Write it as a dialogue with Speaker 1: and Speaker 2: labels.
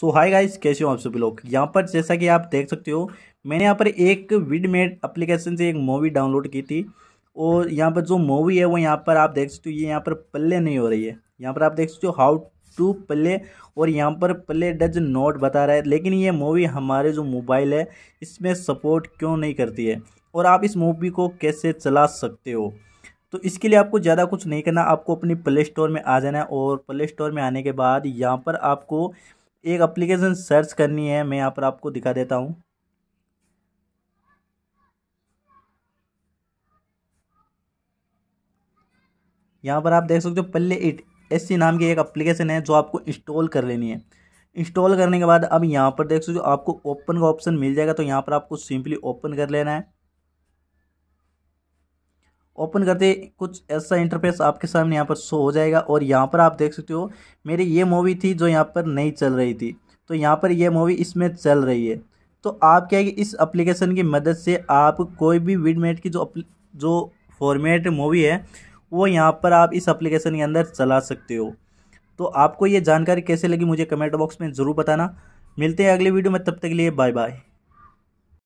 Speaker 1: सो hi guys कैसे हो आप सभी लोग यहाँ पर जैसा कि आप देख सकते हो मैंने यहाँ पर एक विडमेड अप्लीकेशन से एक मूवी डाउनलोड की थी और यहाँ पर जो मूवी है वो यहाँ पर आप देख सकते हो ये यहाँ पर पल्ले नहीं हो रही है यहाँ पर आप देख सकते हो हाउ टू प्ले और यहाँ पर प्ले डज नॉट बता रहा है लेकिन ये मूवी हमारे जो मोबाइल है इसमें सपोर्ट क्यों नहीं करती है और आप इस मूवी को कैसे चला सकते हो तो इसके लिए आपको ज़्यादा कुछ नहीं करना आपको अपनी प्ले स्टोर में आ जाना है और प्ले स्टोर में आने के बाद यहाँ पर आपको एक एप्लीकेशन सर्च करनी है मैं यहाँ पर आपको दिखा देता हूँ यहाँ पर आप देख सकते हो पल्ले इट एस नाम की एक एप्लीकेशन है जो आपको इंस्टॉल कर लेनी है इंस्टॉल करने के बाद अब यहाँ पर देख सकते हो आपको ओपन का ऑप्शन मिल जाएगा तो यहाँ पर आपको सिंपली ओपन कर लेना है ओपन करते कुछ ऐसा इंटरफेस आपके सामने यहाँ पर शो हो जाएगा और यहाँ पर आप देख सकते हो मेरी ये मूवी थी जो यहाँ पर नहीं चल रही थी तो यहाँ पर यह मूवी इसमें चल रही है तो आप क्या है कि इस एप्लीकेशन की मदद से आप कोई भी विडमेट की जो जो फॉर्मेट मूवी है वो यहाँ पर आप इस एप्लीकेशन के अंदर चला सकते हो तो आपको ये जानकारी कैसे लगी मुझे कमेंट बॉक्स में ज़रूर बताना मिलते हैं अगले वीडियो में तब तक के लिए बाय बाय